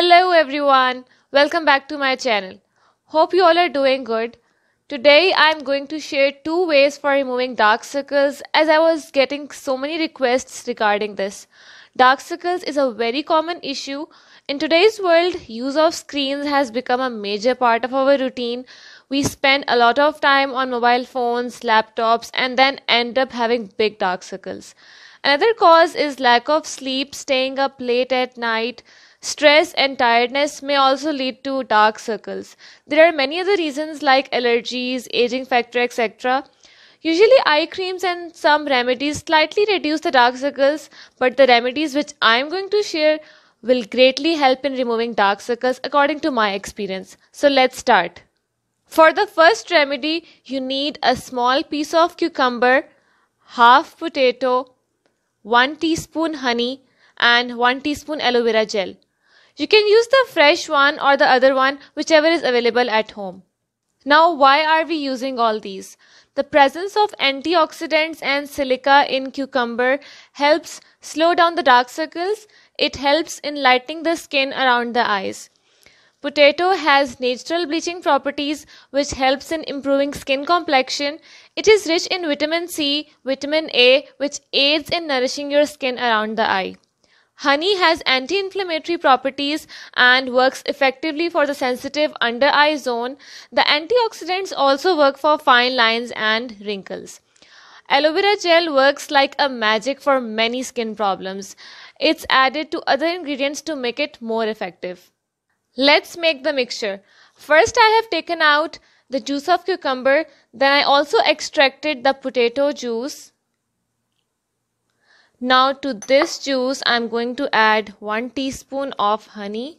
Hello everyone, welcome back to my channel. Hope you all are doing good. Today I'm going to share two ways for removing dark circles as I was getting so many requests regarding this. Dark circles is a very common issue. In today's world, use of screens has become a major part of our routine. We spend a lot of time on mobile phones, laptops and then end up having big dark circles. Another cause is lack of sleep, staying up late at night, Stress and tiredness may also lead to dark circles. There are many other reasons like allergies, aging factor, etc. Usually, eye creams and some remedies slightly reduce the dark circles, but the remedies which I am going to share will greatly help in removing dark circles according to my experience. So, let's start. For the first remedy, you need a small piece of cucumber, half potato, 1 teaspoon honey, and 1 teaspoon aloe vera gel. You can use the fresh one or the other one, whichever is available at home. Now, why are we using all these? The presence of antioxidants and silica in cucumber helps slow down the dark circles. It helps in lightening the skin around the eyes. Potato has natural bleaching properties which helps in improving skin complexion. It is rich in vitamin C, vitamin A which aids in nourishing your skin around the eye. Honey has anti-inflammatory properties and works effectively for the sensitive under eye zone. The antioxidants also work for fine lines and wrinkles. Aloe vera gel works like a magic for many skin problems. It's added to other ingredients to make it more effective. Let's make the mixture. First I have taken out the juice of cucumber, then I also extracted the potato juice. Now to this juice, I'm going to add 1 teaspoon of honey.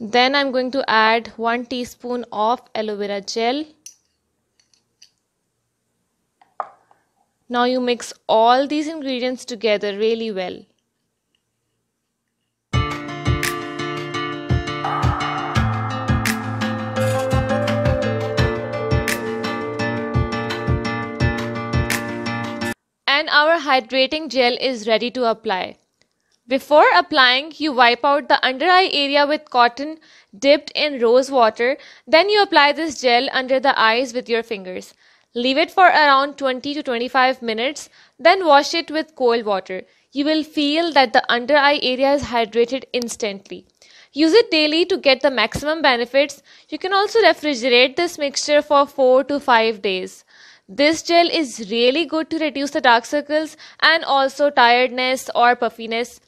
Then I'm going to add 1 teaspoon of aloe vera gel. Now you mix all these ingredients together really well. our hydrating gel is ready to apply. Before applying, you wipe out the under eye area with cotton dipped in rose water. Then you apply this gel under the eyes with your fingers. Leave it for around 20 to 25 minutes, then wash it with cold water. You will feel that the under eye area is hydrated instantly. Use it daily to get the maximum benefits. You can also refrigerate this mixture for 4 to 5 days. This gel is really good to reduce the dark circles and also tiredness or puffiness.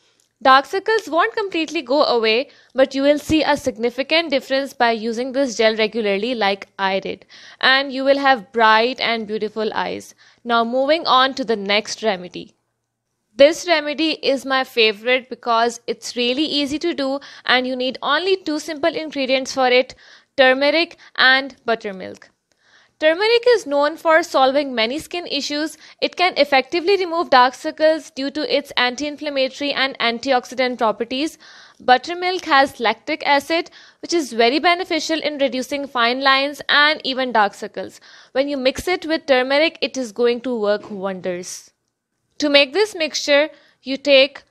Dark circles won't completely go away, but you will see a significant difference by using this gel regularly like I did. And you will have bright and beautiful eyes. Now moving on to the next remedy. This remedy is my favorite because it's really easy to do and you need only two simple ingredients for it, turmeric and buttermilk. Turmeric is known for solving many skin issues. It can effectively remove dark circles due to its anti-inflammatory and antioxidant properties. Buttermilk has lactic acid, which is very beneficial in reducing fine lines and even dark circles. When you mix it with turmeric, it is going to work wonders. To make this mixture, you take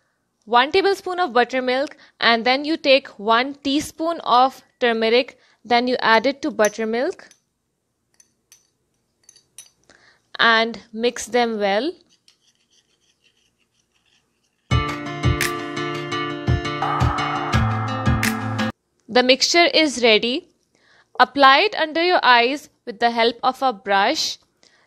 1 tablespoon of buttermilk and then you take 1 teaspoon of turmeric, then you add it to buttermilk and mix them well. The mixture is ready. Apply it under your eyes with the help of a brush.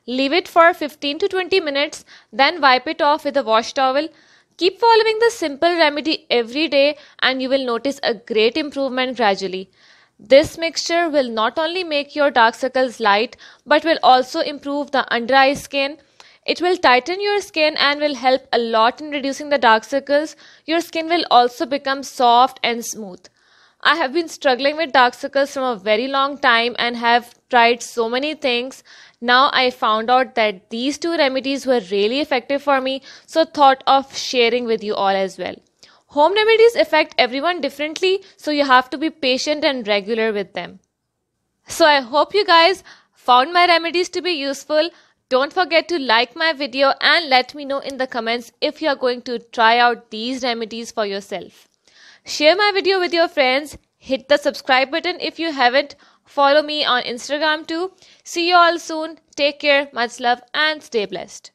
Leave it for 15 to 20 minutes then wipe it off with a wash towel. Keep following the simple remedy every day and you will notice a great improvement gradually. This mixture will not only make your dark circles light but will also improve the under eye skin. It will tighten your skin and will help a lot in reducing the dark circles. Your skin will also become soft and smooth. I have been struggling with dark circles from a very long time and have tried so many things. Now I found out that these two remedies were really effective for me so thought of sharing with you all as well. Home remedies affect everyone differently, so you have to be patient and regular with them. So I hope you guys found my remedies to be useful. Don't forget to like my video and let me know in the comments if you are going to try out these remedies for yourself. Share my video with your friends. Hit the subscribe button if you haven't. Follow me on Instagram too. See you all soon. Take care. Much love and stay blessed.